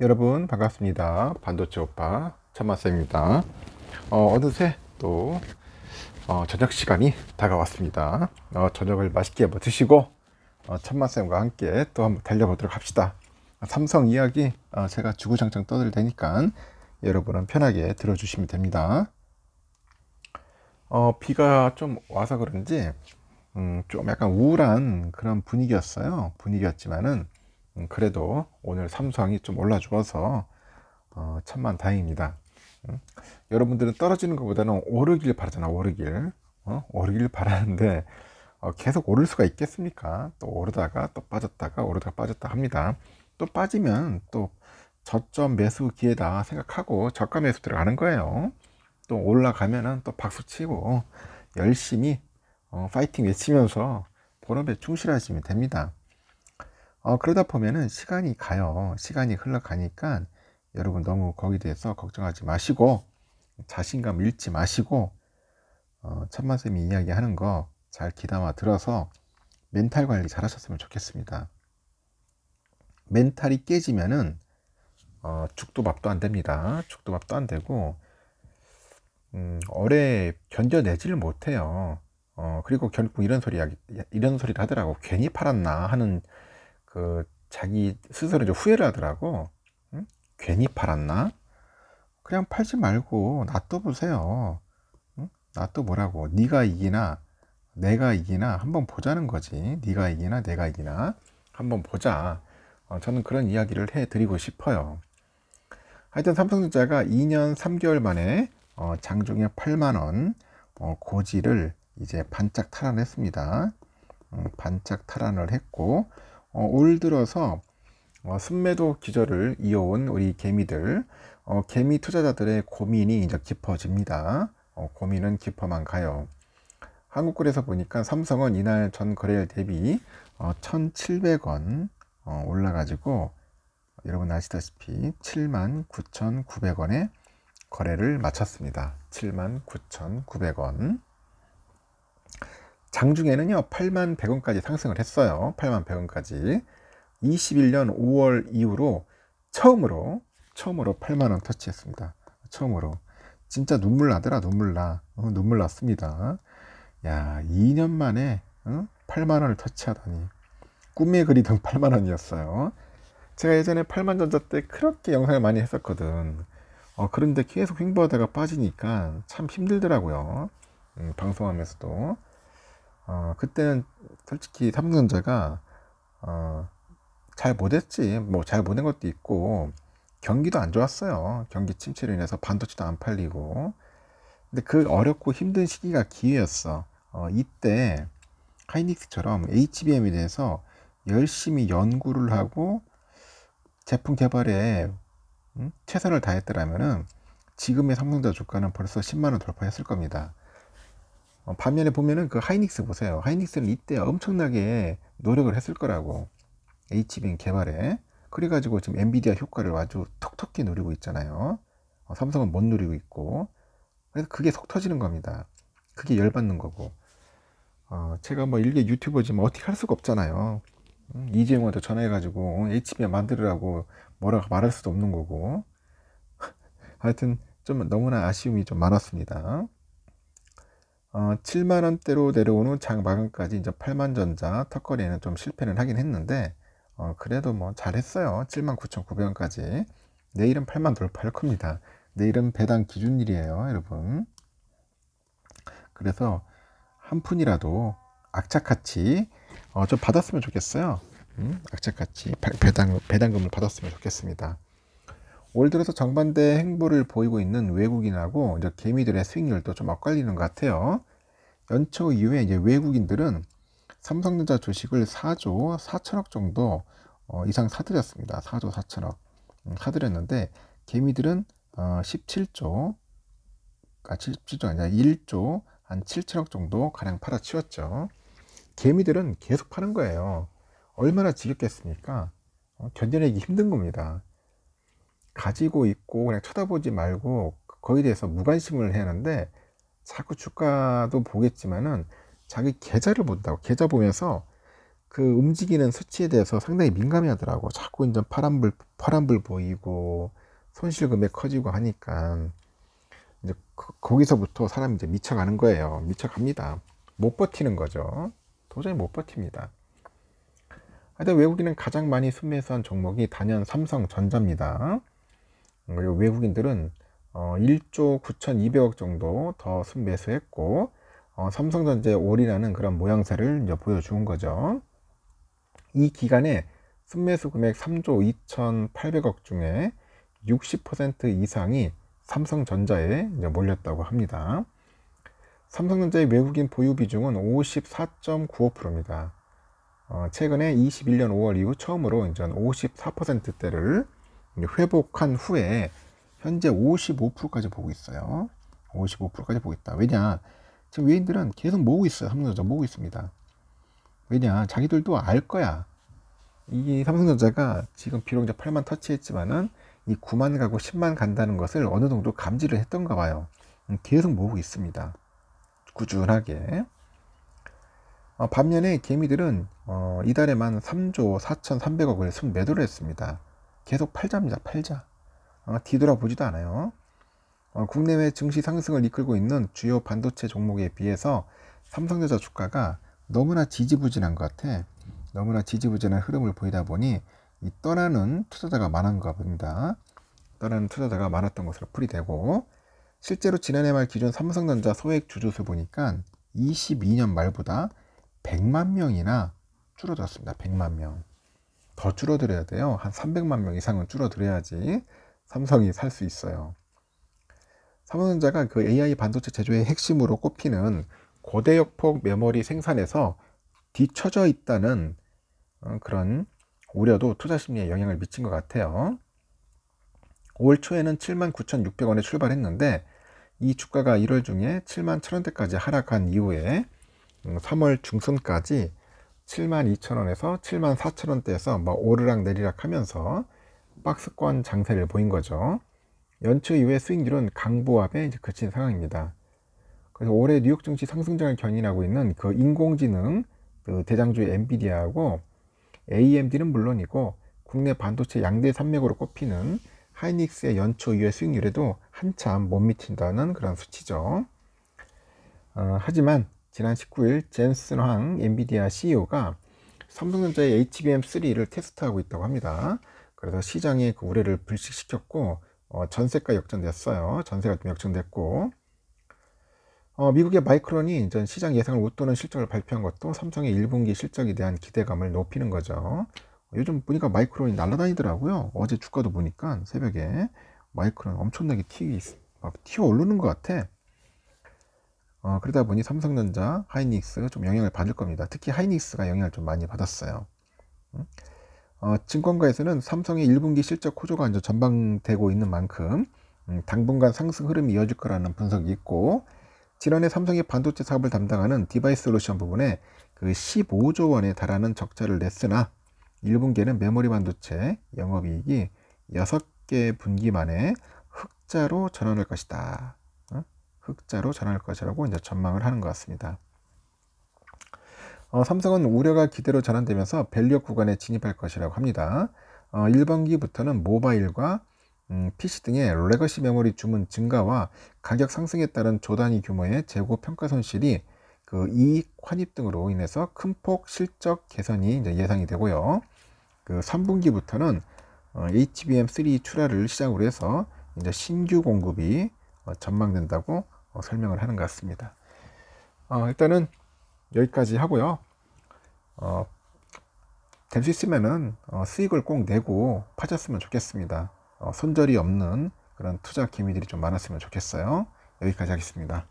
여러분 반갑습니다. 반도체 오빠 천마쌤입니다. 어, 느새또 어, 저녁 시간이 다가왔습니다. 어, 저녁을 맛있게 한 드시고 어, 천마쌤과 함께 또 한번 달려보도록 합시다. 삼성 이야기 어, 제가 주구장창 떠들 테니까 여러분은 편하게 들어주시면 됩니다. 어, 비가 좀 와서 그런지 음, 좀 약간 우울한 그런 분위기였어요. 분위기였지만은 음, 그래도 오늘 삼수항이 좀 올라주어서 어, 천만 다행입니다. 음? 여러분들은 떨어지는 것보다는 오르길 바라잖아, 오르길. 어? 오르길 바라는데 어, 계속 오를 수가 있겠습니까? 또 오르다가 또 빠졌다가 오르다가 빠졌다 합니다. 또 빠지면 또 저점 매수 기회다 생각하고 저가 매수 들어가는 거예요. 또올라가면또 박수 치고 열심히 어, 파이팅 외치면서 본업에 충실하시면 됩니다. 어, 그러다 보면은 시간이 가요. 시간이 흘러가니까 여러분 너무 거기에 대해서 걱정하지 마시고 자신감 잃지 마시고 어, 참마쌤이 이야기하는 거 잘 귀담아 들어서 멘탈 관리 잘 하셨으면 좋겠습니다. 멘탈이 깨지면은 어, 죽도 밥도 안 됩니다. 죽도 밥도 안 되고 음, 오래 견뎌내지를 못해요. 어, 그리고 결국 이런 소리 이런 소리를 하더라고 괜히 팔았나 하는 그 자기 스스로 이제 후회를 하더라고. 응? 괜히 팔았나? 그냥 팔지 말고 놔둬보세요. 응? 놔둬보라고. 네가 이기나 내가 이기나 한번 보자는 거지. 네가 이기나 내가 이기나 한번 보자. 어, 저는 그런 이야기를 해드리고 싶어요. 하여튼 삼성전자가 2년 3개월 만에 어, 장중에 8만 원 어, 고지를 이제 반짝 탈환했습니다. 음, 반짝 탈환을 했고 어, 올 들어서 어, 순매도 기절을 이어온 우리 개미들, 어, 개미 투자자들의 고민이 이제 깊어집니다. 어, 고민은 깊어만 가요. 한국거래에서 보니까 삼성은 이날 전 거래일 대비 어, 1,700원 어, 올라가지고 여러분 아시다시피 79,900원에 거래를 마쳤습니다. 79,900원. 장중에는요 8만 100원까지 상승을 했어요 8만 100원까지 21년 5월 이후로 처음으로 처음으로 8만 원 터치했습니다 처음으로 진짜 눈물 나더라 눈물 나 어, 눈물 났습니다 야 2년 만에 어? 8만 원을 터치하다니 꿈에 그리던 8만 원이었어요 제가 예전에 8만 전자 때 그렇게 영상을 많이 했었거든 어, 그런데 계속 횡보하다가 빠지니까 참 힘들더라고요 음, 방송하면서도 어, 그때는 솔직히 삼성전자가 어, 잘 못했지. 뭐 잘 못한 것도 있고 경기도 안 좋았어요. 경기 침체로 인해서 반도체도 안 팔리고. 근데 그 어렵고 힘든 시기가 기회였어. 어, 이때 하이닉스처럼 HBM에 대해서 열심히 연구를 하고 제품 개발에 음? 최선을 다했더라면은 지금의 삼성자 전 주가는 벌써 10만 원 돌파했을 겁니다. 어, 반면에 보면은 그 하이닉스 보세요. 하이닉스는 이때 엄청나게 노력을 했을 거라고. HBM 개발에. 그래가지고 지금 엔비디아 효과를 아주 톡톡히 노리고 있잖아요. 어, 삼성은 못 노리고 있고. 그래서 그게 속 터지는 겁니다. 그게 열받는 거고. 어, 제가 뭐 일개 유튜버지만 어떻게 할 수가 없잖아요. 음, 이재용한테 전화해가지고 어, HBM 만들으라고 뭐라고 말할 수도 없는 거고. 하여튼 좀 너무나 아쉬움이 좀 많았습니다. 7만 어, 원대로 내려온 후 장마감까지 이제 8만 전자 턱걸이에는 좀 실패는 하긴 했는데 어, 그래도 뭐 잘했어요. 7만 9천9백원까지 내일은 8만 돌파할 겁니다. 내일은 배당 기준일이에요, 여러분. 그래서 한 푼이라도 악착같이 어, 좀 받았으면 좋겠어요. 음, 악착같이 배당, 배당금을 받았으면 좋겠습니다. 올 들어서 정반대 행보를 보이고 있는 외국인하고 이제 개미들의 수익률도 좀 엇갈리는 것 같아요. 연초 이후에 이제 외국인들은 삼성전자 주식을 4조 4천억 정도 어, 이상 사들였습니다. 4조 4천억 음, 사들였는데 개미들은 어, 17조 아 17조 아니라 1조 한 7천억 정도 가량 팔아치웠죠. 개미들은 계속 파는 거예요. 얼마나 지겹겠습니까? 어, 견뎌내기 힘든 겁니다. 가지고 있고 그냥 쳐다보지 말고 거기에 대해서 무관심을 해야 하는데 자꾸 주가도 보겠지만은 자기 계좌를 본다고 계좌 보면서 그 움직이는 수치에 대해서 상당히 민감해 하더라고. 자꾸 이제 파란불 파란불 보이고 손실 금액 커지고 하니까 이제 거기서부터 사람이 이제 미쳐가는 거예요. 미쳐갑니다. 못 버티는 거죠. 도저히 못 버팁니다. 하여튼 외국인은 가장 많이 순매수한 종목이 단연 삼성전자입니다. 그리고 외국인들은 어, 1조 9,200억 정도 더 순매수했고 어, 삼성전자 올이라는 그런 모양새를 이제 보여준 거죠. 이 기간에 순매수 금액 3조 2,800억 중에 60% 이상이 삼성전자에 몰렸다고 합니다. 삼성전자의 외국인 보유 비중은 54.95%입니다. 어, 최근에 21년 5월 이후 처음으로 이제 54%대를 회복한 후에 현재 55%까지 보고 있어요. 55%까지 보고 있다. 왜냐? 지금 외인들은 계속 모으고 있어요. 삼성전자 모으고 있습니다. 왜냐? 자기들도 알 거야. 이 삼성전자가 지금 비록 이제 8만 터치했지만은 이 9만 가고 10만 간다는 것을 어느 정도 감지를 했던가 봐요. 음, 계속 모으고 있습니다. 꾸준하게. 어, 반면에 개미들은 어, 이달에만 3조 4,300억을 순매도를 했습니다. 계속 팔자입니다. 팔자. 아, 뒤돌아보지도 않아요. 어, 국내외 증시 상승을 이끌고 있는 주요 반도체 종목에 비해서 삼성전자 주가가 너무나 지지부진한 것 같아. 너무나 지지부진한 흐름을 보이다 보니 이 떠나는 투자자가 많은가 봅니다. 떠나는 투자자가 많았던 것으로 풀이되고 실제로 지난해 말 기준 삼성전자 소액 주주수 보니까 22년 말보다 100만 명이나 줄어들었습니다. 100만 명. 더 줄어들어야 돼요. 한 300만 명 이상은 줄어들어야지 삼성이 살 수 있어요. 삼성전자가 그 AI 반도체 제조의 핵심으로 꼽히는 고대역폭 메모리 생산에서 뒤처져 있다는 어, 그런 우려도 투자 심리에 영향을 미친 것 같아요. 올 초에는 79,600원에 출발했는데 이 주가가 1월 중에 71,000원대까지 하락한 이후에 3월 음, 중순까지 72,000원에서 74,000원대에서 뭐 오르락 내리락 하면서 박스권 장세를 보인 거죠. 연초 이후에 수익률은 강보합에 이제 그친 상황입니다. 그래서 올해 뉴욕 증시 상승장을 견인하고 있는 그 인공지능 그 대장주 엔비디아하고 AMD는 물론이고 국내 반도체 양대 산맥으로 꼽히는 하이닉스의 연초 이후의 수익률에도 한참 못 미친다는 그런 수치죠. 어, 하지만 지난 19일 젠슨 황 엔비디아 CEO가 삼성전자의 HBM3를 테스트하고 있다고 합니다. 그래서 시장이 그 우려를 불식시켰고 어, 전세가 역전됐어요. 전세가 좀 역전됐고 어, 미국의 마이크론이 이제 시장 예상을 웃도는 실적을 발표한 것도 삼성의 1분기 실적에 대한 기대감을 높이는 거죠. 요즘 보니까 마이크론이 날아다니더라고요. 어제 주가도 보니까 새벽에 마이크론 엄청나게 튀, 어 오르는 것 같아. 어, 그러다 보니 삼성전자, 하이닉스 좀 영향을 받을 겁니다. 특히 하이닉스가 영향을 좀 많이 받았어요. 음? 어, 증권가에서는 삼성의 1분기 실적 호조가 이제 전망되고 있는 만큼 음, 당분간 상승 흐름이 이어질 거라는 분석이 있고 지난해 삼성의 반도체 사업을 담당하는 디바이스 솔루션 부분에 그 15조 원에 달하는 적자를 냈으나 1분기에는 메모리 반도체 영업이익이 6개 분기 만에 흑자로 전환할 것이다. 어? 흑자로 전환할 것이라고 이제 전망을 하는 것 같습니다. 어, 삼성은 우려가 기대로 전환되면서 밸류업 구간에 진입할 것이라고 합니다. 어, 1분기부터는 모바일과 음, PC 등의 레거시 메모리 주문 증가와 가격 상승에 따른 조단위 규모의 재고 평가 손실이 그 이익 환입 등으로 인해서 큰 폭 실적 개선이 예상이 되고요. 그 3분기부터는 어, HBM3 출하를 시작으로 해서 이제 신규 공급이 어, 전망된다고 어, 설명을 하는 것 같습니다. 어, 일단은 여기까지 하고요. 어, 될수 있으면은 어, 수익을 꼭 내고 파셨으면 좋겠습니다. 어, 손절이 없는 그런 투자 기미들이 좀 많았으면 좋겠어요. 여기까지 하겠습니다.